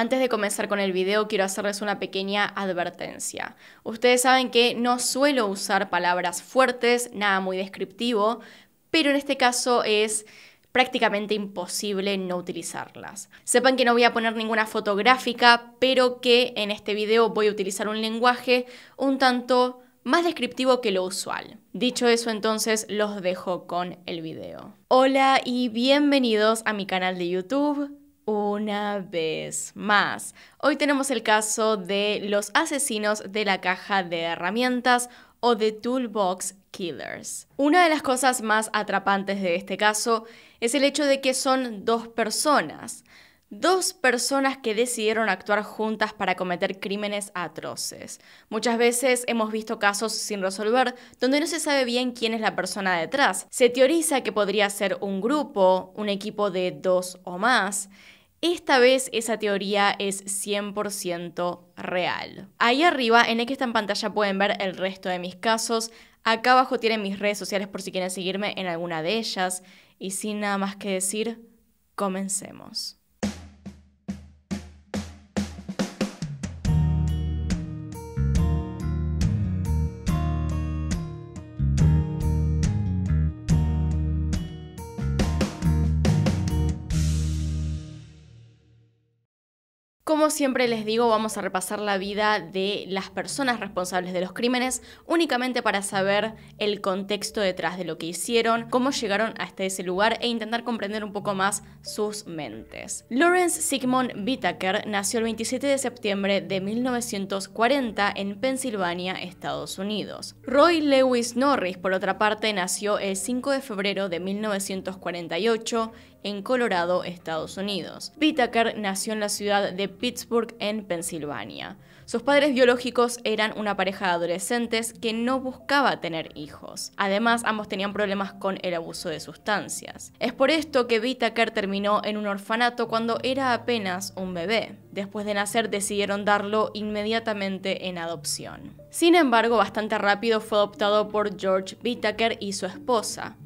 Antes de comenzar con el video, quiero hacerles una pequeña advertencia. Ustedes saben que no suelo usar palabras fuertes, nada muy descriptivo, pero en este caso es prácticamente imposible no utilizarlas. Sepan que no voy a poner ninguna fotográfica, pero que en este video voy a utilizar un lenguaje un tanto más descriptivo que lo usual. Dicho eso, entonces los dejo con el video. Hola y bienvenidos a mi canal de YouTube una vez más. Hoy tenemos el caso de los asesinos de la caja de herramientas o de Toolbox Killers. Una de las cosas más atrapantes de este caso es el hecho de que son dos personas. Dos personas que decidieron actuar juntas para cometer crímenes atroces. Muchas veces hemos visto casos sin resolver donde no se sabe bien quién es la persona detrás. Se teoriza que podría ser un grupo, un equipo de dos o más. Esta vez esa teoría es 100% real. Ahí arriba, en esta está en pantalla, pueden ver el resto de mis casos. Acá abajo tienen mis redes sociales por si quieren seguirme en alguna de ellas. Y sin nada más que decir, comencemos. Como siempre les digo, vamos a repasar la vida de las personas responsables de los crímenes únicamente para saber el contexto detrás de lo que hicieron, cómo llegaron hasta ese lugar e intentar comprender un poco más sus mentes. Lawrence Sigmund Bittaker nació el 27 de septiembre de 1940 en Pensilvania, Estados Unidos. Roy Lewis Norris, por otra parte, nació el 5 de febrero de 1948 en Colorado, Estados Unidos. Whittaker nació en la ciudad de Pittsburgh, en Pensilvania. Sus padres biológicos eran una pareja de adolescentes que no buscaba tener hijos. Además, ambos tenían problemas con el abuso de sustancias. Es por esto que Whittaker terminó en un orfanato cuando era apenas un bebé. Después de nacer decidieron darlo inmediatamente en adopción. Sin embargo, bastante rápido fue adoptado por George Whittaker y su esposa.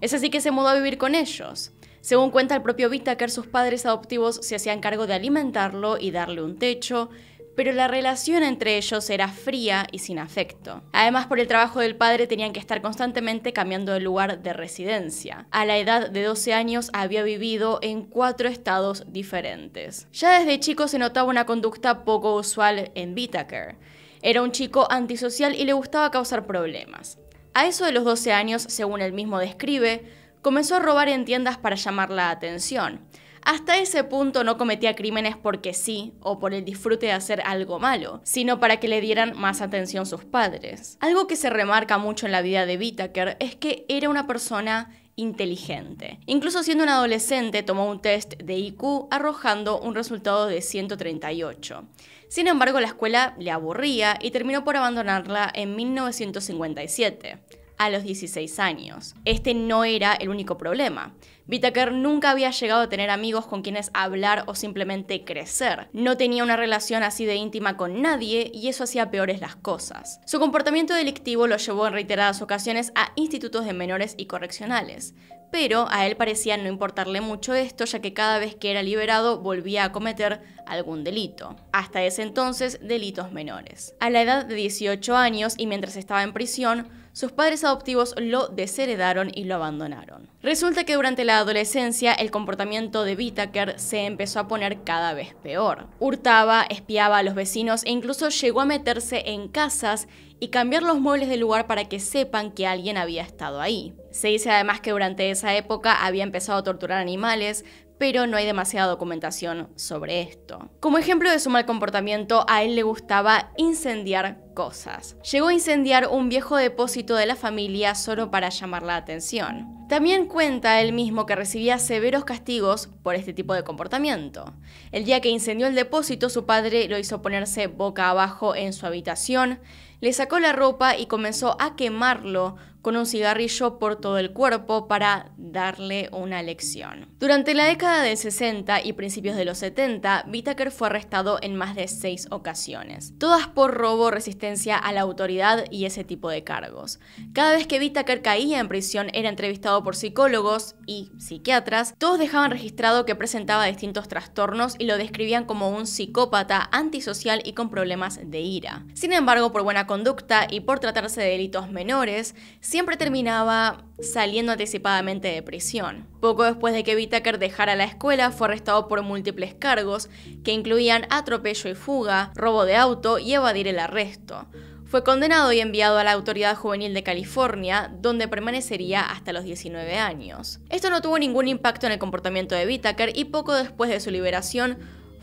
Es así que se mudó a vivir con ellos. Según cuenta el propio Whittaker, sus padres adoptivos se hacían cargo de alimentarlo y darle un techo, pero la relación entre ellos era fría y sin afecto. Además, por el trabajo del padre tenían que estar constantemente cambiando de lugar de residencia. A la edad de 12 años había vivido en cuatro estados diferentes. Ya desde chico se notaba una conducta poco usual en Whittaker. Era un chico antisocial y le gustaba causar problemas. A eso de los 12 años, según él mismo describe, comenzó a robar en tiendas para llamar la atención. Hasta ese punto no cometía crímenes porque sí o por el disfrute de hacer algo malo, sino para que le dieran más atención sus padres. Algo que se remarca mucho en la vida de Whittaker es que era una persona inteligente. Incluso siendo un adolescente tomó un test de IQ arrojando un resultado de 138. Sin embargo, la escuela le aburría y terminó por abandonarla en 1957 a los 16 años. Este no era el único problema. Bitaker nunca había llegado a tener amigos con quienes hablar o simplemente crecer. No tenía una relación así de íntima con nadie y eso hacía peores las cosas. Su comportamiento delictivo lo llevó en reiteradas ocasiones a institutos de menores y correccionales. Pero a él parecía no importarle mucho esto, ya que cada vez que era liberado volvía a cometer algún delito. Hasta ese entonces, delitos menores. A la edad de 18 años y mientras estaba en prisión, sus padres adoptivos lo desheredaron y lo abandonaron. Resulta que durante la adolescencia el comportamiento de Whittaker se empezó a poner cada vez peor. Hurtaba, espiaba a los vecinos e incluso llegó a meterse en casas y cambiar los muebles del lugar para que sepan que alguien había estado ahí. Se dice además que durante esa época había empezado a torturar animales, pero no hay demasiada documentación sobre esto. Como ejemplo de su mal comportamiento, a él le gustaba incendiar cosas. Llegó a incendiar un viejo depósito de la familia solo para llamar la atención. También cuenta él mismo que recibía severos castigos por este tipo de comportamiento. El día que incendió el depósito, su padre lo hizo ponerse boca abajo en su habitación, le sacó la ropa y comenzó a quemarlo con un cigarrillo por todo el cuerpo para darle una lección. Durante la década de 60 y principios de los 70, Whittaker fue arrestado en más de seis ocasiones, todas por robo, resistencia a la autoridad y ese tipo de cargos. Cada vez que Whittaker caía en prisión era entrevistado por psicólogos y psiquiatras, todos dejaban registrado que presentaba distintos trastornos y lo describían como un psicópata antisocial y con problemas de ira. Sin embargo, por buena conducta y por tratarse de delitos menores, siempre terminaba saliendo anticipadamente de prisión. Poco después de que Whittaker dejara la escuela, fue arrestado por múltiples cargos, que incluían atropello y fuga, robo de auto y evadir el arresto. Fue condenado y enviado a la Autoridad Juvenil de California, donde permanecería hasta los 19 años. Esto no tuvo ningún impacto en el comportamiento de Whittaker y poco después de su liberación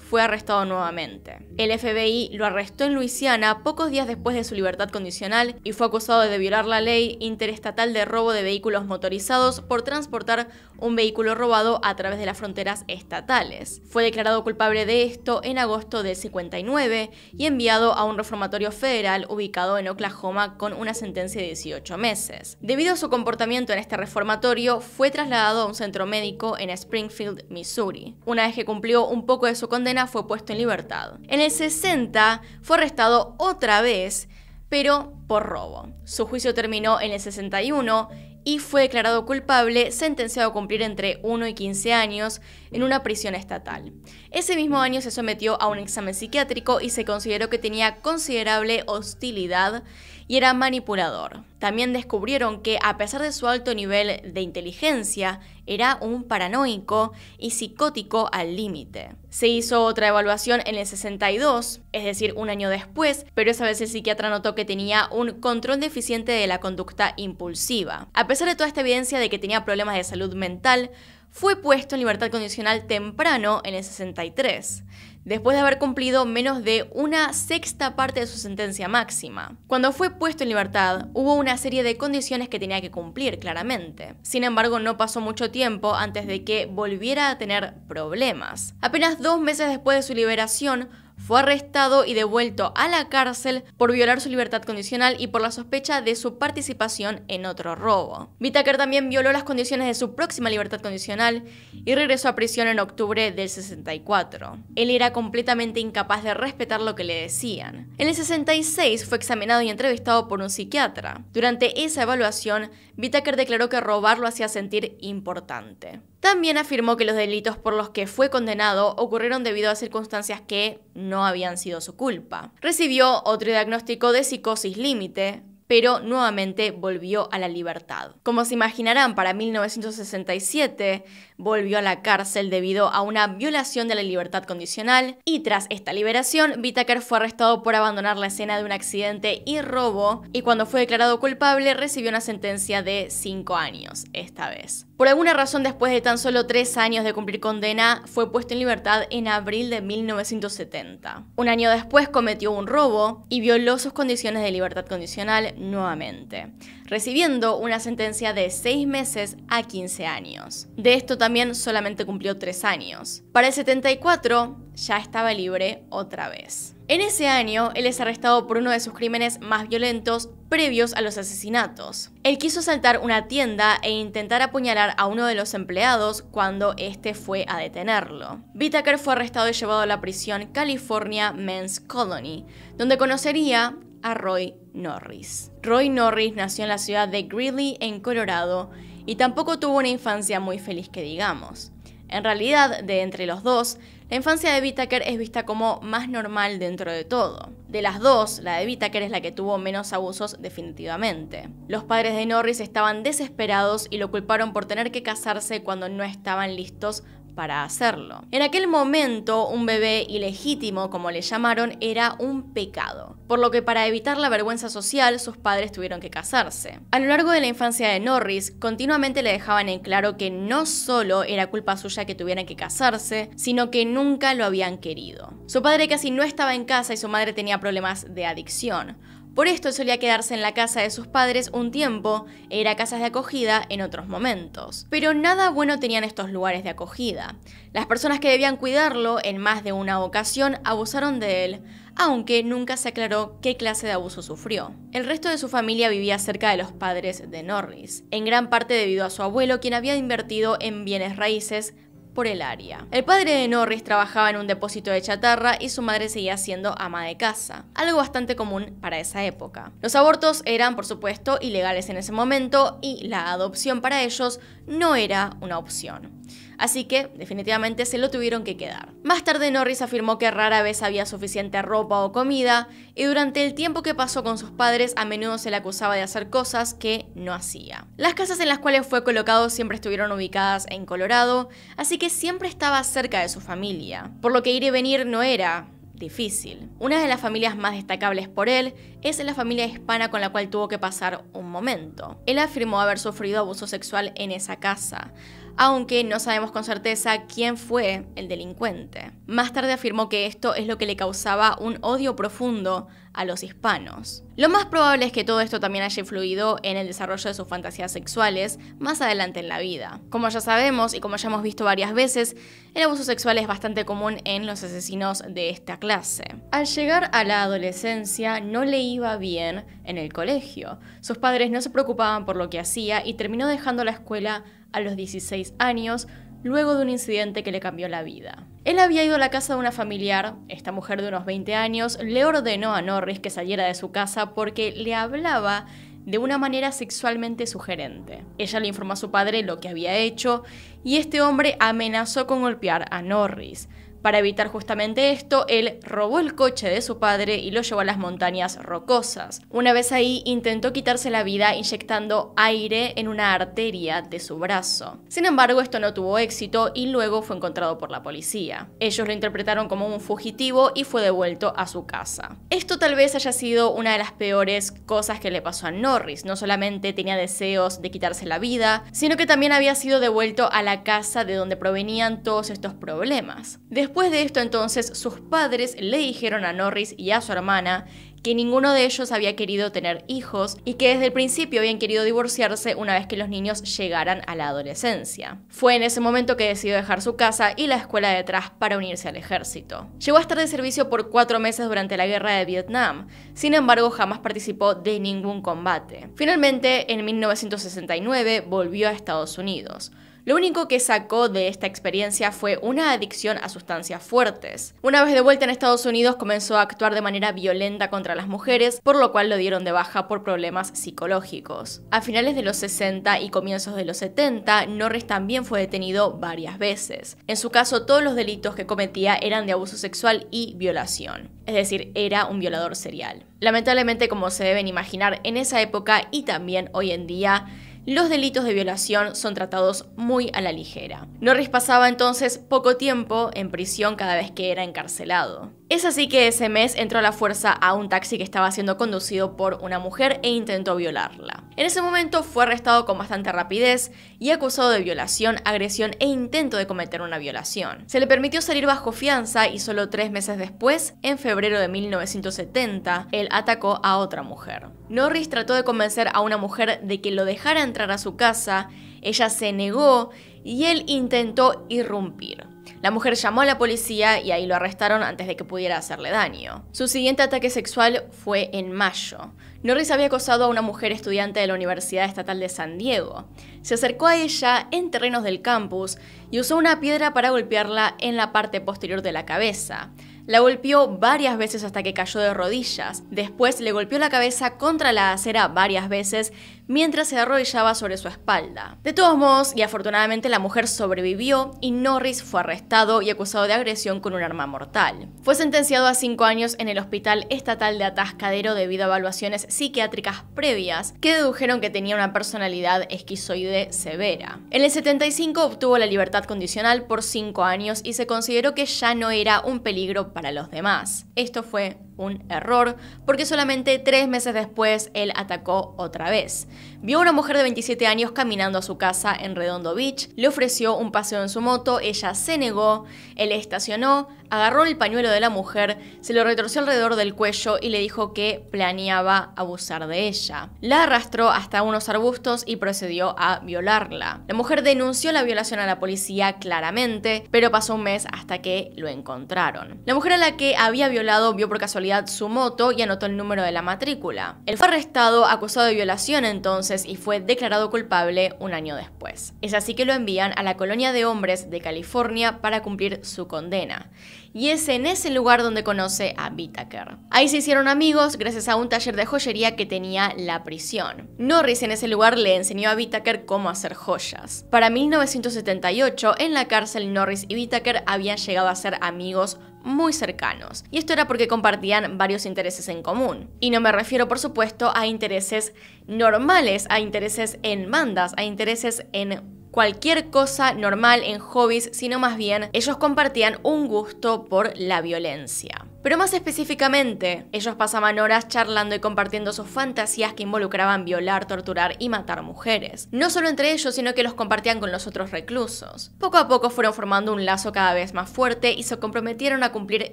fue arrestado nuevamente. El FBI lo arrestó en Luisiana pocos días después de su libertad condicional y fue acusado de violar la ley interestatal de robo de vehículos motorizados por transportar un vehículo robado a través de las fronteras estatales. Fue declarado culpable de esto en agosto del 59 y enviado a un reformatorio federal ubicado en Oklahoma con una sentencia de 18 meses. Debido a su comportamiento en este reformatorio, fue trasladado a un centro médico en Springfield, Missouri. Una vez que cumplió un poco de su condena, fue puesto en libertad. En el 60 fue arrestado otra vez pero por robo. Su juicio terminó en el 61 y fue declarado culpable, sentenciado a cumplir entre 1 y 15 años en una prisión estatal. Ese mismo año se sometió a un examen psiquiátrico y se consideró que tenía considerable hostilidad y era manipulador. También descubrieron que a pesar de su alto nivel de inteligencia, era un paranoico y psicótico al límite. Se hizo otra evaluación en el 62, es decir, un año después, pero esa vez el psiquiatra notó que tenía un control deficiente de la conducta impulsiva. A pesar de toda esta evidencia de que tenía problemas de salud mental, fue puesto en libertad condicional temprano en el 63 después de haber cumplido menos de una sexta parte de su sentencia máxima. Cuando fue puesto en libertad, hubo una serie de condiciones que tenía que cumplir, claramente. Sin embargo, no pasó mucho tiempo antes de que volviera a tener problemas. Apenas dos meses después de su liberación, fue arrestado y devuelto a la cárcel por violar su libertad condicional y por la sospecha de su participación en otro robo. Whittaker también violó las condiciones de su próxima libertad condicional y regresó a prisión en octubre del 64. Él era completamente incapaz de respetar lo que le decían. En el 66 fue examinado y entrevistado por un psiquiatra. Durante esa evaluación, Whittaker declaró que robar lo hacía sentir importante. También afirmó que los delitos por los que fue condenado ocurrieron debido a circunstancias que no habían sido su culpa. Recibió otro diagnóstico de psicosis límite, pero nuevamente volvió a la libertad. Como se imaginarán, para 1967, volvió a la cárcel debido a una violación de la libertad condicional y tras esta liberación, Bittaker fue arrestado por abandonar la escena de un accidente y robo y cuando fue declarado culpable recibió una sentencia de 5 años esta vez. Por alguna razón, después de tan solo 3 años de cumplir condena, fue puesto en libertad en abril de 1970. Un año después cometió un robo y violó sus condiciones de libertad condicional nuevamente recibiendo una sentencia de 6 meses a 15 años. De esto también solamente cumplió 3 años. Para el 74 ya estaba libre otra vez. En ese año, él es arrestado por uno de sus crímenes más violentos previos a los asesinatos. Él quiso saltar una tienda e intentar apuñalar a uno de los empleados cuando este fue a detenerlo. Whittaker fue arrestado y llevado a la prisión California Men's Colony, donde conocería Roy Norris. Roy Norris nació en la ciudad de Greeley, en Colorado, y tampoco tuvo una infancia muy feliz que digamos. En realidad, de entre los dos, la infancia de Whittaker es vista como más normal dentro de todo. De las dos, la de Whittaker es la que tuvo menos abusos definitivamente. Los padres de Norris estaban desesperados y lo culparon por tener que casarse cuando no estaban listos para hacerlo. En aquel momento, un bebé ilegítimo, como le llamaron, era un pecado, por lo que para evitar la vergüenza social, sus padres tuvieron que casarse. A lo largo de la infancia de Norris, continuamente le dejaban en claro que no solo era culpa suya que tuvieran que casarse, sino que nunca lo habían querido. Su padre casi no estaba en casa y su madre tenía problemas de adicción por esto solía quedarse en la casa de sus padres un tiempo e ir a casas de acogida en otros momentos. Pero nada bueno tenían estos lugares de acogida. Las personas que debían cuidarlo en más de una ocasión abusaron de él, aunque nunca se aclaró qué clase de abuso sufrió. El resto de su familia vivía cerca de los padres de Norris, en gran parte debido a su abuelo quien había invertido en bienes raíces por el área. El padre de Norris trabajaba en un depósito de chatarra y su madre seguía siendo ama de casa, algo bastante común para esa época. Los abortos eran, por supuesto, ilegales en ese momento y la adopción para ellos no era una opción así que definitivamente se lo tuvieron que quedar. Más tarde Norris afirmó que rara vez había suficiente ropa o comida y durante el tiempo que pasó con sus padres a menudo se le acusaba de hacer cosas que no hacía. Las casas en las cuales fue colocado siempre estuvieron ubicadas en Colorado, así que siempre estaba cerca de su familia, por lo que ir y venir no era difícil. Una de las familias más destacables por él es la familia hispana con la cual tuvo que pasar un momento. Él afirmó haber sufrido abuso sexual en esa casa, aunque no sabemos con certeza quién fue el delincuente. Más tarde afirmó que esto es lo que le causaba un odio profundo a los hispanos. Lo más probable es que todo esto también haya influido en el desarrollo de sus fantasías sexuales más adelante en la vida. Como ya sabemos y como ya hemos visto varias veces, el abuso sexual es bastante común en los asesinos de esta clase. Al llegar a la adolescencia no le iba bien en el colegio. Sus padres no se preocupaban por lo que hacía y terminó dejando la escuela a los 16 años, luego de un incidente que le cambió la vida. Él había ido a la casa de una familiar, esta mujer de unos 20 años, le ordenó a Norris que saliera de su casa porque le hablaba de una manera sexualmente sugerente. Ella le informó a su padre lo que había hecho y este hombre amenazó con golpear a Norris. Para evitar justamente esto, él robó el coche de su padre y lo llevó a las montañas rocosas. Una vez ahí, intentó quitarse la vida inyectando aire en una arteria de su brazo. Sin embargo, esto no tuvo éxito y luego fue encontrado por la policía. Ellos lo interpretaron como un fugitivo y fue devuelto a su casa. Esto tal vez haya sido una de las peores cosas que le pasó a Norris. No solamente tenía deseos de quitarse la vida, sino que también había sido devuelto a la casa de donde provenían todos estos problemas. Después de esto entonces, sus padres le dijeron a Norris y a su hermana que ninguno de ellos había querido tener hijos y que desde el principio habían querido divorciarse una vez que los niños llegaran a la adolescencia. Fue en ese momento que decidió dejar su casa y la escuela detrás para unirse al ejército. Llegó a estar de servicio por cuatro meses durante la guerra de Vietnam, sin embargo jamás participó de ningún combate. Finalmente, en 1969 volvió a Estados Unidos. Lo único que sacó de esta experiencia fue una adicción a sustancias fuertes. Una vez de vuelta en Estados Unidos comenzó a actuar de manera violenta contra las mujeres, por lo cual lo dieron de baja por problemas psicológicos. A finales de los 60 y comienzos de los 70, Norris también fue detenido varias veces. En su caso, todos los delitos que cometía eran de abuso sexual y violación. Es decir, era un violador serial. Lamentablemente, como se deben imaginar, en esa época y también hoy en día, los delitos de violación son tratados muy a la ligera. Norris pasaba entonces poco tiempo en prisión cada vez que era encarcelado. Es así que ese mes entró a la fuerza a un taxi que estaba siendo conducido por una mujer e intentó violarla. En ese momento fue arrestado con bastante rapidez y acusado de violación, agresión e intento de cometer una violación. Se le permitió salir bajo fianza y solo tres meses después, en febrero de 1970, él atacó a otra mujer. Norris trató de convencer a una mujer de que lo dejara entrar a su casa, ella se negó y él intentó irrumpir. La mujer llamó a la policía y ahí lo arrestaron antes de que pudiera hacerle daño. Su siguiente ataque sexual fue en mayo. Norris había acosado a una mujer estudiante de la Universidad Estatal de San Diego. Se acercó a ella en terrenos del campus y usó una piedra para golpearla en la parte posterior de la cabeza. La golpeó varias veces hasta que cayó de rodillas. Después le golpeó la cabeza contra la acera varias veces mientras se arrodillaba sobre su espalda. De todos modos, y afortunadamente la mujer sobrevivió y Norris fue arrestado y acusado de agresión con un arma mortal. Fue sentenciado a cinco años en el Hospital Estatal de Atascadero debido a evaluaciones psiquiátricas previas que dedujeron que tenía una personalidad esquizoide severa. En el 75 obtuvo la libertad condicional por cinco años y se consideró que ya no era un peligro para los demás. Esto fue un error, porque solamente tres meses después él atacó otra vez. Vio a una mujer de 27 años caminando a su casa en Redondo Beach, le ofreció un paseo en su moto, ella se negó, él estacionó, agarró el pañuelo de la mujer, se lo retorció alrededor del cuello y le dijo que planeaba abusar de ella. La arrastró hasta unos arbustos y procedió a violarla. La mujer denunció la violación a la policía claramente, pero pasó un mes hasta que lo encontraron. La mujer a la que había violado vio por casualidad su moto y anotó el número de la matrícula. Él fue arrestado acusado de violación entonces y fue declarado culpable un año después. Es así que lo envían a la colonia de hombres de California para cumplir su condena y es en ese lugar donde conoce a Whittaker. Ahí se hicieron amigos gracias a un taller de joyería que tenía la prisión. Norris en ese lugar le enseñó a Whittaker cómo hacer joyas. Para 1978, en la cárcel, Norris y Whittaker habían llegado a ser amigos muy cercanos. Y esto era porque compartían varios intereses en común. Y no me refiero, por supuesto, a intereses normales, a intereses en bandas, a intereses en cualquier cosa normal en hobbies, sino más bien ellos compartían un gusto por la violencia. Pero más específicamente, ellos pasaban horas charlando y compartiendo sus fantasías que involucraban violar, torturar y matar mujeres. No solo entre ellos, sino que los compartían con los otros reclusos. Poco a poco fueron formando un lazo cada vez más fuerte y se comprometieron a cumplir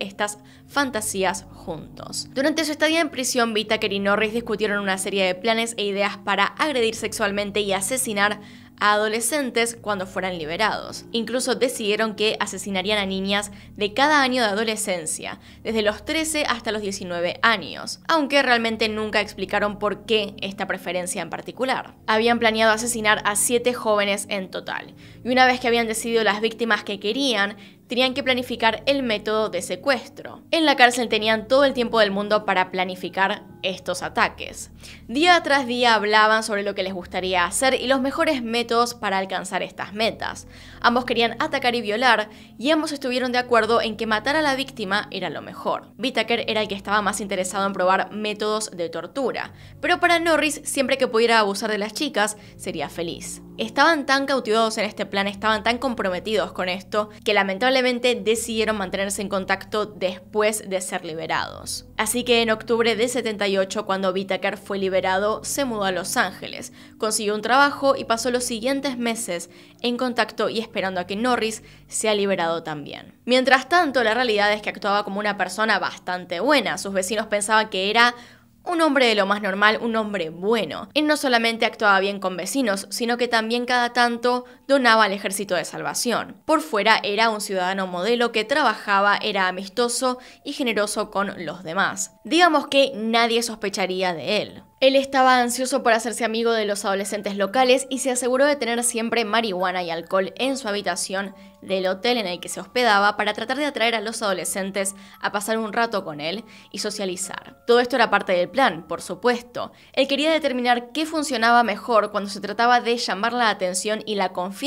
estas fantasías juntos. Durante su estadía en prisión, Vitaker y Norris discutieron una serie de planes e ideas para agredir sexualmente y asesinar a adolescentes cuando fueran liberados. Incluso decidieron que asesinarían a niñas de cada año de adolescencia, desde los 13 hasta los 19 años, aunque realmente nunca explicaron por qué esta preferencia en particular. Habían planeado asesinar a 7 jóvenes en total, y una vez que habían decidido las víctimas que querían, tenían que planificar el método de secuestro. En la cárcel tenían todo el tiempo del mundo para planificar estos ataques. Día tras día hablaban sobre lo que les gustaría hacer y los mejores métodos para alcanzar estas metas. Ambos querían atacar y violar y ambos estuvieron de acuerdo en que matar a la víctima era lo mejor. Bittaker era el que estaba más interesado en probar métodos de tortura, pero para Norris siempre que pudiera abusar de las chicas sería feliz estaban tan cautivados en este plan, estaban tan comprometidos con esto, que lamentablemente decidieron mantenerse en contacto después de ser liberados. Así que en octubre de 78, cuando Whittaker fue liberado, se mudó a Los Ángeles, consiguió un trabajo y pasó los siguientes meses en contacto y esperando a que Norris sea liberado también. Mientras tanto, la realidad es que actuaba como una persona bastante buena, sus vecinos pensaban que era un hombre de lo más normal, un hombre bueno. Él no solamente actuaba bien con vecinos, sino que también cada tanto donaba al Ejército de Salvación. Por fuera era un ciudadano modelo que trabajaba, era amistoso y generoso con los demás. Digamos que nadie sospecharía de él. Él estaba ansioso por hacerse amigo de los adolescentes locales y se aseguró de tener siempre marihuana y alcohol en su habitación del hotel en el que se hospedaba para tratar de atraer a los adolescentes a pasar un rato con él y socializar. Todo esto era parte del plan, por supuesto. Él quería determinar qué funcionaba mejor cuando se trataba de llamar la atención y la confianza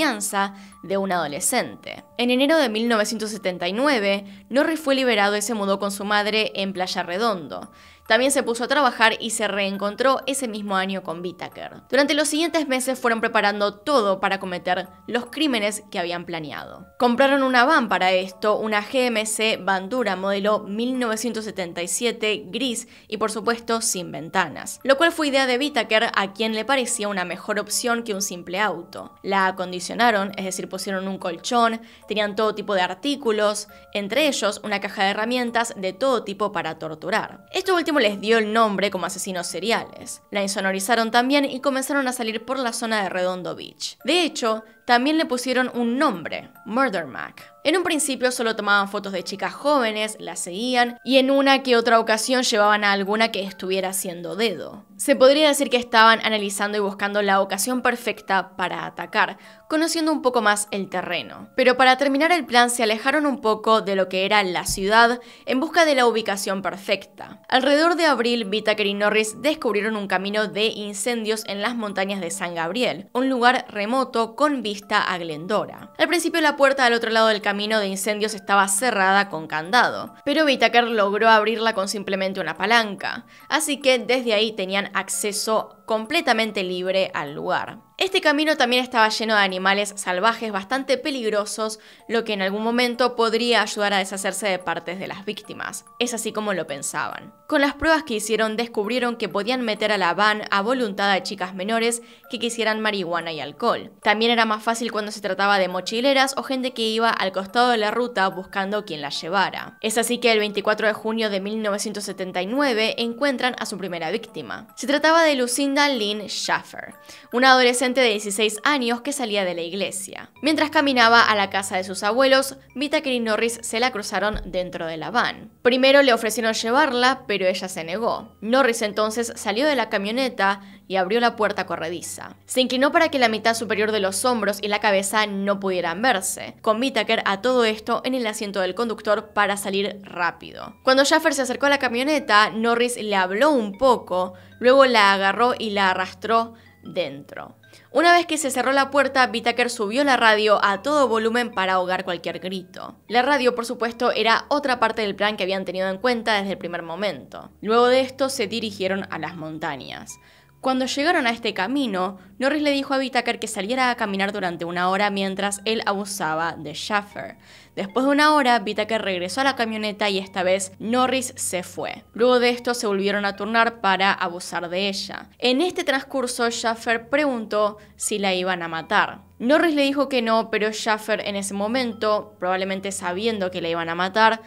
de un adolescente. En enero de 1979, Norris fue liberado y se mudó con su madre en Playa Redondo. También se puso a trabajar y se reencontró ese mismo año con Whittaker. Durante los siguientes meses fueron preparando todo para cometer los crímenes que habían planeado. Compraron una van para esto, una GMC Bandura modelo 1977 gris y por supuesto sin ventanas, lo cual fue idea de Whittaker a quien le parecía una mejor opción que un simple auto. La acondicionaron, es decir, pusieron un colchón, tenían todo tipo de artículos, entre ellos una caja de herramientas de todo tipo para torturar. Esto último les dio el nombre como asesinos seriales. La insonorizaron también y comenzaron a salir por la zona de Redondo Beach. De hecho, también le pusieron un nombre, Murder Mac. En un principio solo tomaban fotos de chicas jóvenes, las seguían y en una que otra ocasión llevaban a alguna que estuviera haciendo dedo. Se podría decir que estaban analizando y buscando la ocasión perfecta para atacar, conociendo un poco más el terreno. Pero para terminar el plan se alejaron un poco de lo que era la ciudad en busca de la ubicación perfecta. Alrededor de abril, vitaker y Norris descubrieron un camino de incendios en las montañas de San Gabriel, un lugar remoto con vistas a Glendora. Al principio la puerta al otro lado del camino de incendios estaba cerrada con candado, pero Whittaker logró abrirla con simplemente una palanca, así que desde ahí tenían acceso completamente libre al lugar. Este camino también estaba lleno de animales salvajes bastante peligrosos, lo que en algún momento podría ayudar a deshacerse de partes de las víctimas. Es así como lo pensaban. Con las pruebas que hicieron descubrieron que podían meter a la van a voluntad de chicas menores que quisieran marihuana y alcohol. También era más fácil cuando se trataba de mochileras o gente que iba al costado de la ruta buscando quien la llevara. Es así que el 24 de junio de 1979 encuentran a su primera víctima. Se trataba de Lucinda Linda Schaffer, una adolescente de 16 años que salía de la iglesia. Mientras caminaba a la casa de sus abuelos, Vita y Norris se la cruzaron dentro de la van. Primero le ofrecieron llevarla, pero ella se negó. Norris entonces salió de la camioneta y abrió la puerta corrediza. Se inclinó para que la mitad superior de los hombros y la cabeza no pudieran verse, con Bittaker a todo esto en el asiento del conductor para salir rápido. Cuando Jaffer se acercó a la camioneta, Norris le habló un poco, luego la agarró y la arrastró dentro. Una vez que se cerró la puerta, Bitaker subió la radio a todo volumen para ahogar cualquier grito. La radio, por supuesto, era otra parte del plan que habían tenido en cuenta desde el primer momento. Luego de esto, se dirigieron a las montañas. Cuando llegaron a este camino, Norris le dijo a Whitaker que saliera a caminar durante una hora mientras él abusaba de Schaffer. Después de una hora, vitaker regresó a la camioneta y esta vez Norris se fue. Luego de esto se volvieron a turnar para abusar de ella. En este transcurso, Schaffer preguntó si la iban a matar. Norris le dijo que no, pero Schaffer en ese momento, probablemente sabiendo que la iban a matar,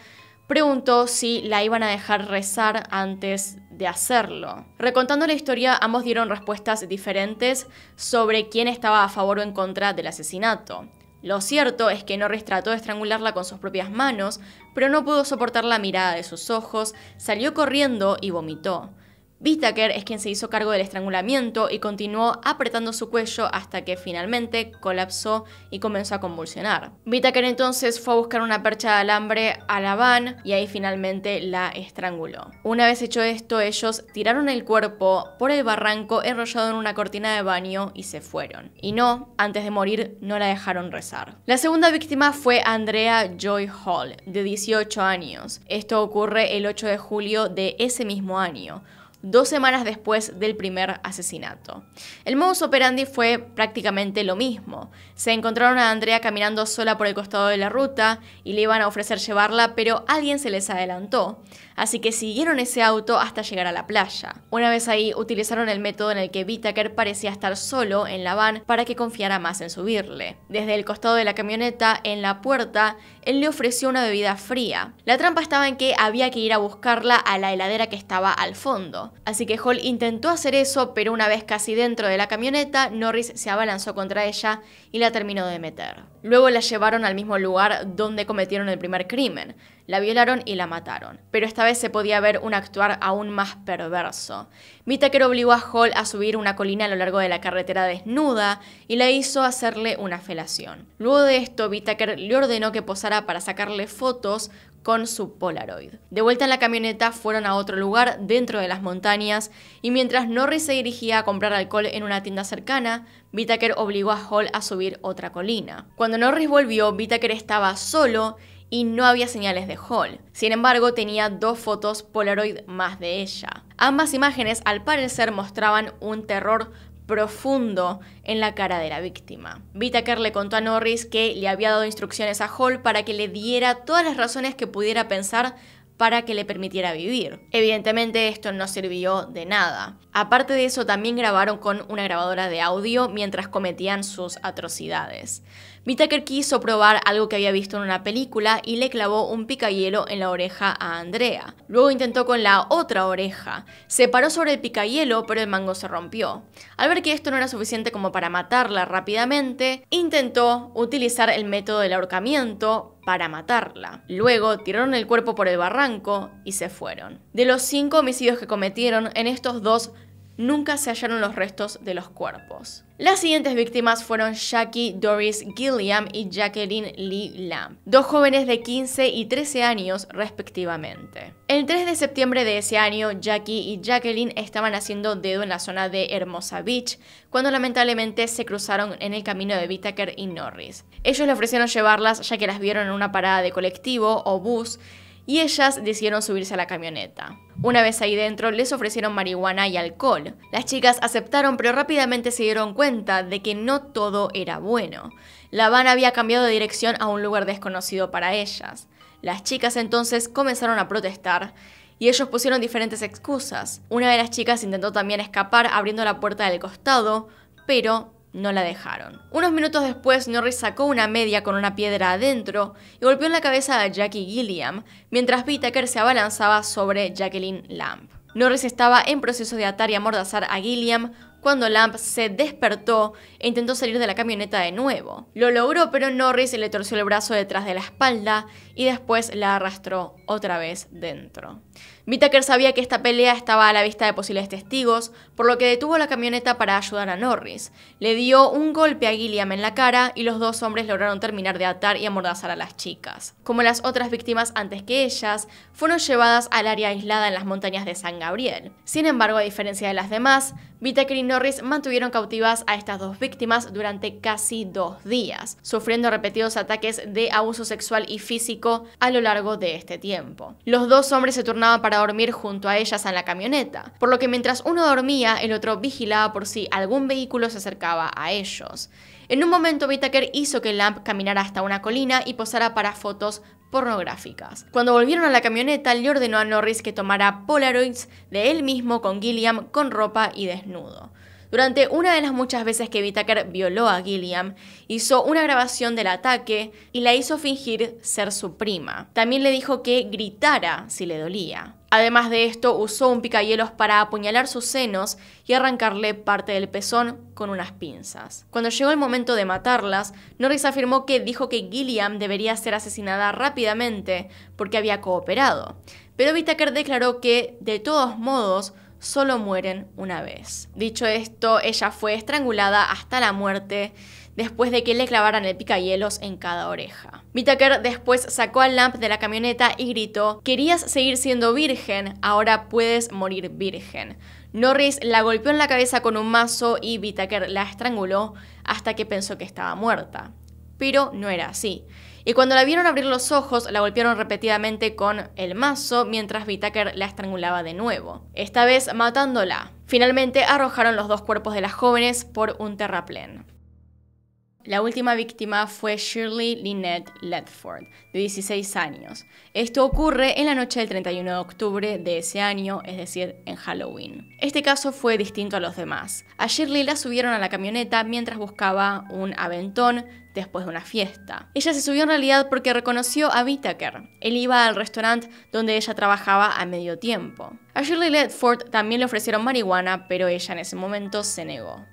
preguntó si la iban a dejar rezar antes de hacerlo. Recontando la historia, ambos dieron respuestas diferentes sobre quién estaba a favor o en contra del asesinato. Lo cierto es que Norris trató de estrangularla con sus propias manos, pero no pudo soportar la mirada de sus ojos, salió corriendo y vomitó. Bittaker es quien se hizo cargo del estrangulamiento y continuó apretando su cuello hasta que finalmente colapsó y comenzó a convulsionar. Bittaker entonces fue a buscar una percha de alambre a la van y ahí finalmente la estranguló. Una vez hecho esto, ellos tiraron el cuerpo por el barranco enrollado en una cortina de baño y se fueron. Y no, antes de morir no la dejaron rezar. La segunda víctima fue Andrea Joy Hall, de 18 años. Esto ocurre el 8 de julio de ese mismo año dos semanas después del primer asesinato. El modus operandi fue prácticamente lo mismo. Se encontraron a Andrea caminando sola por el costado de la ruta y le iban a ofrecer llevarla, pero alguien se les adelantó, así que siguieron ese auto hasta llegar a la playa. Una vez ahí, utilizaron el método en el que Whittaker parecía estar solo en la van para que confiara más en subirle. Desde el costado de la camioneta, en la puerta, él le ofreció una bebida fría. La trampa estaba en que había que ir a buscarla a la heladera que estaba al fondo. Así que Hall intentó hacer eso, pero una vez casi dentro de la camioneta, Norris se abalanzó contra ella y la terminó de meter. Luego la llevaron al mismo lugar donde cometieron el primer crimen. La violaron y la mataron. Pero esta vez se podía ver un actuar aún más perverso. Bittaker obligó a Hall a subir una colina a lo largo de la carretera desnuda y la hizo hacerle una felación. Luego de esto, Bittaker le ordenó que posara para sacarle fotos con su Polaroid. De vuelta en la camioneta fueron a otro lugar dentro de las montañas y mientras Norris se dirigía a comprar alcohol en una tienda cercana, vitaker obligó a Hall a subir otra colina. Cuando Norris volvió, Bittaker estaba solo y no había señales de Hall. Sin embargo, tenía dos fotos Polaroid más de ella. Ambas imágenes al parecer mostraban un terror profundo en la cara de la víctima. Bittaker le contó a Norris que le había dado instrucciones a Hall para que le diera todas las razones que pudiera pensar para que le permitiera vivir. Evidentemente esto no sirvió de nada. Aparte de eso, también grabaron con una grabadora de audio mientras cometían sus atrocidades. Whittaker quiso probar algo que había visto en una película y le clavó un picahielo en la oreja a Andrea. Luego intentó con la otra oreja. Se paró sobre el picahielo pero el mango se rompió. Al ver que esto no era suficiente como para matarla rápidamente, intentó utilizar el método del ahorcamiento para matarla. Luego tiraron el cuerpo por el barranco y se fueron. De los cinco homicidios que cometieron, en estos dos nunca se hallaron los restos de los cuerpos. Las siguientes víctimas fueron Jackie Doris Gilliam y Jacqueline Lee Lam, dos jóvenes de 15 y 13 años respectivamente. El 3 de septiembre de ese año, Jackie y Jacqueline estaban haciendo dedo en la zona de Hermosa Beach cuando lamentablemente se cruzaron en el camino de Whittaker y Norris. Ellos le ofrecieron llevarlas ya que las vieron en una parada de colectivo o bus y ellas decidieron subirse a la camioneta. Una vez ahí dentro les ofrecieron marihuana y alcohol. Las chicas aceptaron pero rápidamente se dieron cuenta de que no todo era bueno. La van había cambiado de dirección a un lugar desconocido para ellas. Las chicas entonces comenzaron a protestar y ellos pusieron diferentes excusas. Una de las chicas intentó también escapar abriendo la puerta del costado, pero no la dejaron. Unos minutos después, Norris sacó una media con una piedra adentro y golpeó en la cabeza a Jackie Gilliam, mientras Whittaker se abalanzaba sobre Jacqueline Lamp. Norris estaba en proceso de atar y amordazar a Gilliam cuando Lamp se despertó e intentó salir de la camioneta de nuevo. Lo logró, pero Norris le torció el brazo detrás de la espalda y después la arrastró otra vez dentro. Whittaker sabía que esta pelea estaba a la vista de posibles testigos, por lo que detuvo la camioneta para ayudar a Norris. Le dio un golpe a Gilliam en la cara y los dos hombres lograron terminar de atar y amordazar a las chicas. Como las otras víctimas antes que ellas, fueron llevadas al área aislada en las montañas de San Gabriel. Sin embargo, a diferencia de las demás, Whittaker y Norris mantuvieron cautivas a estas dos víctimas durante casi dos días, sufriendo repetidos ataques de abuso sexual y físico a lo largo de este tiempo. Los dos hombres se turnaban para dormir junto a ellas en la camioneta, por lo que mientras uno dormía, el otro vigilaba por si algún vehículo se acercaba a ellos. En un momento, Whittaker hizo que Lamp caminara hasta una colina y posara para fotos pornográficas. Cuando volvieron a la camioneta, le ordenó a Norris que tomara Polaroids de él mismo con Gilliam con ropa y desnudo. Durante una de las muchas veces que Whittaker violó a Gilliam, hizo una grabación del ataque y la hizo fingir ser su prima. También le dijo que gritara si le dolía. Además de esto, usó un picahielos para apuñalar sus senos y arrancarle parte del pezón con unas pinzas. Cuando llegó el momento de matarlas, Norris afirmó que dijo que Gilliam debería ser asesinada rápidamente porque había cooperado. Pero Whittaker declaró que, de todos modos, solo mueren una vez. Dicho esto, ella fue estrangulada hasta la muerte después de que le clavaran el picahielos en cada oreja. Bitaker después sacó al Lamp de la camioneta y gritó, querías seguir siendo virgen, ahora puedes morir virgen. Norris la golpeó en la cabeza con un mazo y Bitaker la estranguló hasta que pensó que estaba muerta. Pero no era así. Y cuando la vieron abrir los ojos, la golpearon repetidamente con el mazo mientras Bitaker la estrangulaba de nuevo, esta vez matándola. Finalmente arrojaron los dos cuerpos de las jóvenes por un terraplén. La última víctima fue Shirley Lynette Ledford, de 16 años. Esto ocurre en la noche del 31 de octubre de ese año, es decir, en Halloween. Este caso fue distinto a los demás. A Shirley la subieron a la camioneta mientras buscaba un aventón después de una fiesta. Ella se subió en realidad porque reconoció a Whittaker. Él iba al restaurante donde ella trabajaba a medio tiempo. A Shirley Ledford también le ofrecieron marihuana, pero ella en ese momento se negó.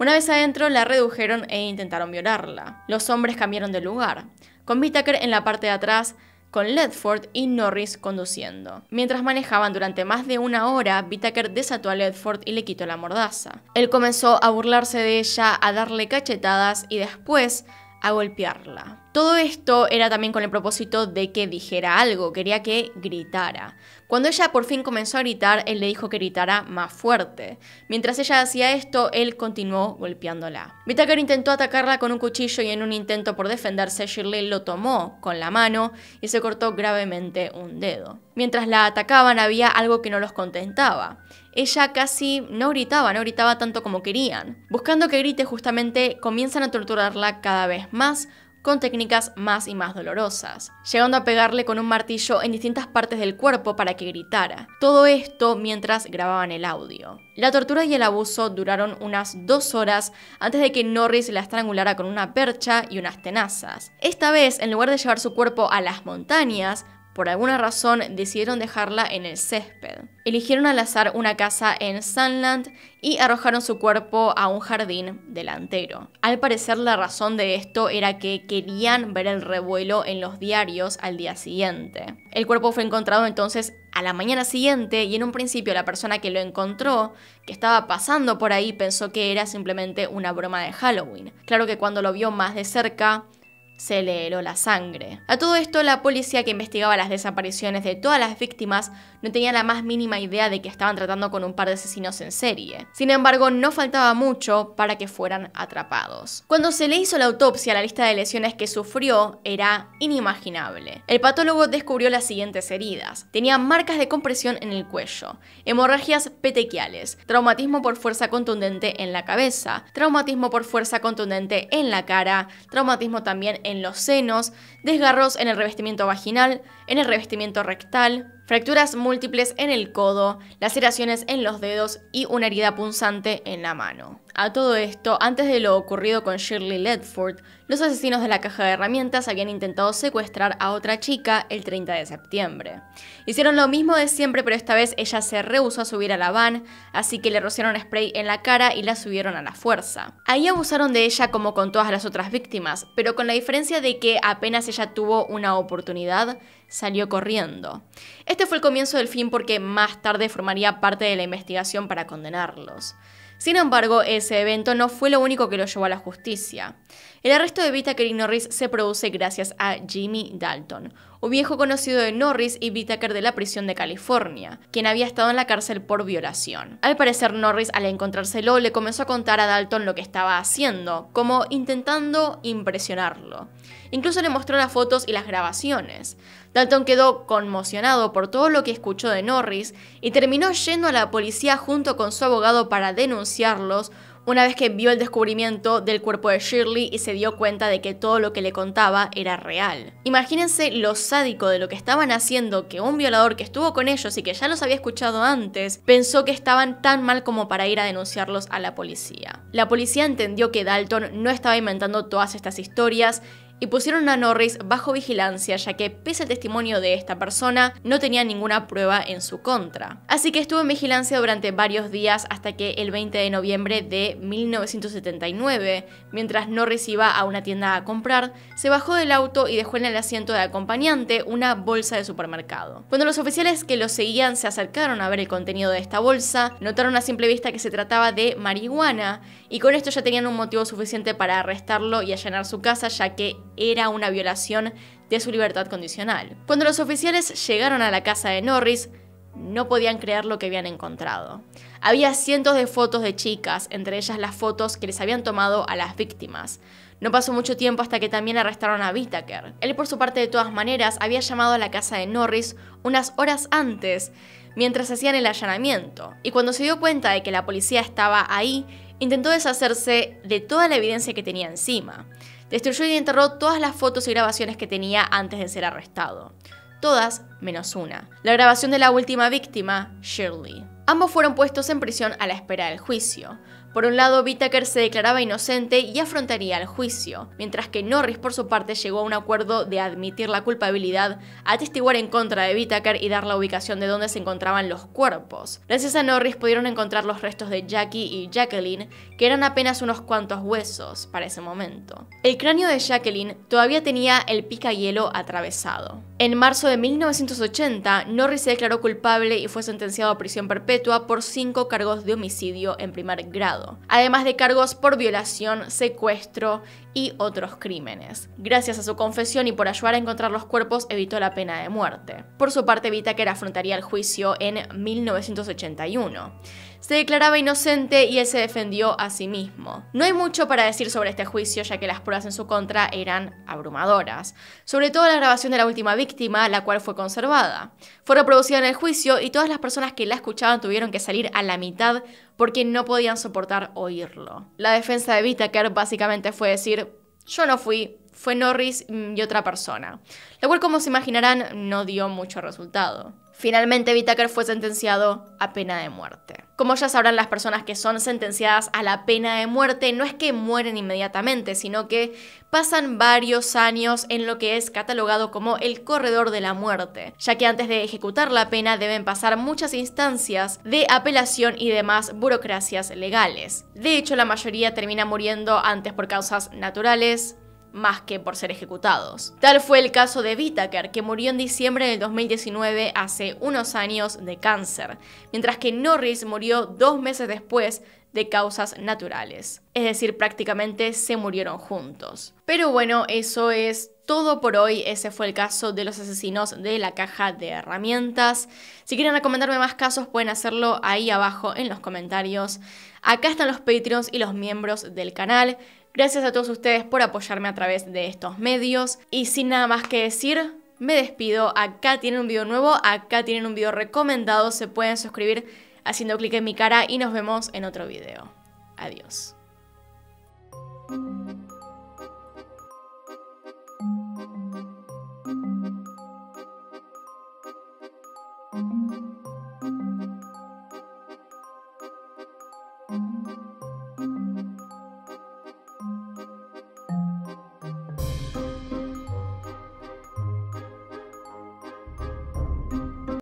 Una vez adentro, la redujeron e intentaron violarla. Los hombres cambiaron de lugar, con Whittaker en la parte de atrás, con Ledford y Norris conduciendo. Mientras manejaban durante más de una hora, Whittaker desató a Ledford y le quitó la mordaza. Él comenzó a burlarse de ella, a darle cachetadas y después a golpearla. Todo esto era también con el propósito de que dijera algo, quería que gritara. Cuando ella por fin comenzó a gritar, él le dijo que gritara más fuerte. Mientras ella hacía esto, él continuó golpeándola. Whittaker intentó atacarla con un cuchillo y en un intento por defenderse, Shirley lo tomó con la mano y se cortó gravemente un dedo. Mientras la atacaban había algo que no los contentaba ella casi no gritaba, no gritaba tanto como querían. Buscando que grite justamente, comienzan a torturarla cada vez más con técnicas más y más dolorosas, llegando a pegarle con un martillo en distintas partes del cuerpo para que gritara. Todo esto mientras grababan el audio. La tortura y el abuso duraron unas dos horas antes de que Norris la estrangulara con una percha y unas tenazas. Esta vez, en lugar de llevar su cuerpo a las montañas, por alguna razón decidieron dejarla en el césped. Eligieron al azar una casa en Sunland y arrojaron su cuerpo a un jardín delantero. Al parecer la razón de esto era que querían ver el revuelo en los diarios al día siguiente. El cuerpo fue encontrado entonces a la mañana siguiente y en un principio la persona que lo encontró, que estaba pasando por ahí, pensó que era simplemente una broma de Halloween. Claro que cuando lo vio más de cerca, se le heló la sangre. A todo esto, la policía que investigaba las desapariciones de todas las víctimas no tenía la más mínima idea de que estaban tratando con un par de asesinos en serie. Sin embargo, no faltaba mucho para que fueran atrapados. Cuando se le hizo la autopsia, la lista de lesiones que sufrió era inimaginable. El patólogo descubrió las siguientes heridas. Tenía marcas de compresión en el cuello, hemorragias petequiales, traumatismo por fuerza contundente en la cabeza, traumatismo por fuerza contundente en la cara, traumatismo también en los senos, desgarros en el revestimiento vaginal, en el revestimiento rectal, fracturas múltiples en el codo, laceraciones en los dedos y una herida punzante en la mano. A todo esto, antes de lo ocurrido con Shirley Ledford, los asesinos de la caja de herramientas habían intentado secuestrar a otra chica el 30 de septiembre. Hicieron lo mismo de siempre, pero esta vez ella se rehusó a subir a la van, así que le rociaron spray en la cara y la subieron a la fuerza. Ahí abusaron de ella como con todas las otras víctimas, pero con la diferencia de que apenas ella tuvo una oportunidad, salió corriendo. Este fue el comienzo del fin porque más tarde formaría parte de la investigación para condenarlos. Sin embargo, ese evento no fue lo único que lo llevó a la justicia. El arresto de Whittaker y Norris se produce gracias a Jimmy Dalton, un viejo conocido de Norris y Whittaker de la prisión de California, quien había estado en la cárcel por violación. Al parecer, Norris, al encontrárselo, le comenzó a contar a Dalton lo que estaba haciendo, como intentando impresionarlo. Incluso le mostró las fotos y las grabaciones. Dalton quedó conmocionado por todo lo que escuchó de Norris y terminó yendo a la policía junto con su abogado para denunciarlos una vez que vio el descubrimiento del cuerpo de Shirley y se dio cuenta de que todo lo que le contaba era real. Imagínense lo sádico de lo que estaban haciendo que un violador que estuvo con ellos y que ya los había escuchado antes pensó que estaban tan mal como para ir a denunciarlos a la policía. La policía entendió que Dalton no estaba inventando todas estas historias y pusieron a Norris bajo vigilancia ya que pese al testimonio de esta persona no tenía ninguna prueba en su contra. Así que estuvo en vigilancia durante varios días hasta que el 20 de noviembre de 1979, mientras Norris iba a una tienda a comprar, se bajó del auto y dejó en el asiento de acompañante una bolsa de supermercado. Cuando los oficiales que lo seguían se acercaron a ver el contenido de esta bolsa, notaron a simple vista que se trataba de marihuana y con esto ya tenían un motivo suficiente para arrestarlo y allanar su casa ya que era una violación de su libertad condicional. Cuando los oficiales llegaron a la casa de Norris, no podían creer lo que habían encontrado. Había cientos de fotos de chicas, entre ellas las fotos que les habían tomado a las víctimas. No pasó mucho tiempo hasta que también arrestaron a Whittaker. Él por su parte de todas maneras había llamado a la casa de Norris unas horas antes, mientras hacían el allanamiento, y cuando se dio cuenta de que la policía estaba ahí, intentó deshacerse de toda la evidencia que tenía encima. Destruyó y enterró todas las fotos y grabaciones que tenía antes de ser arrestado. Todas menos una. La grabación de la última víctima, Shirley. Ambos fueron puestos en prisión a la espera del juicio. Por un lado, Whittaker se declaraba inocente y afrontaría el juicio, mientras que Norris, por su parte, llegó a un acuerdo de admitir la culpabilidad, atestiguar en contra de Whittaker y dar la ubicación de donde se encontraban los cuerpos. Gracias a Norris pudieron encontrar los restos de Jackie y Jacqueline, que eran apenas unos cuantos huesos para ese momento. El cráneo de Jacqueline todavía tenía el picahielo atravesado. En marzo de 1980, Norris se declaró culpable y fue sentenciado a prisión perpetua por cinco cargos de homicidio en primer grado además de cargos por violación, secuestro y otros crímenes. Gracias a su confesión y por ayudar a encontrar los cuerpos, evitó la pena de muerte. Por su parte, Vitaker afrontaría el juicio en 1981 se declaraba inocente y él se defendió a sí mismo. No hay mucho para decir sobre este juicio, ya que las pruebas en su contra eran abrumadoras, sobre todo la grabación de la última víctima, la cual fue conservada. Fue reproducida en el juicio y todas las personas que la escuchaban tuvieron que salir a la mitad porque no podían soportar oírlo. La defensa de Whittaker básicamente fue decir, yo no fui, fue Norris mm, y otra persona, lo cual como se imaginarán no dio mucho resultado. Finalmente Whittaker fue sentenciado a pena de muerte. Como ya sabrán las personas que son sentenciadas a la pena de muerte, no es que mueren inmediatamente, sino que pasan varios años en lo que es catalogado como el corredor de la muerte, ya que antes de ejecutar la pena deben pasar muchas instancias de apelación y demás burocracias legales. De hecho, la mayoría termina muriendo antes por causas naturales, más que por ser ejecutados. Tal fue el caso de Whittaker, que murió en diciembre del 2019 hace unos años de cáncer, mientras que Norris murió dos meses después de causas naturales. Es decir, prácticamente se murieron juntos. Pero bueno, eso es todo por hoy. Ese fue el caso de los asesinos de la caja de herramientas. Si quieren recomendarme más casos, pueden hacerlo ahí abajo en los comentarios. Acá están los Patreons y los miembros del canal. Gracias a todos ustedes por apoyarme a través de estos medios. Y sin nada más que decir, me despido. Acá tienen un video nuevo, acá tienen un video recomendado. Se pueden suscribir haciendo clic en mi cara y nos vemos en otro video. Adiós.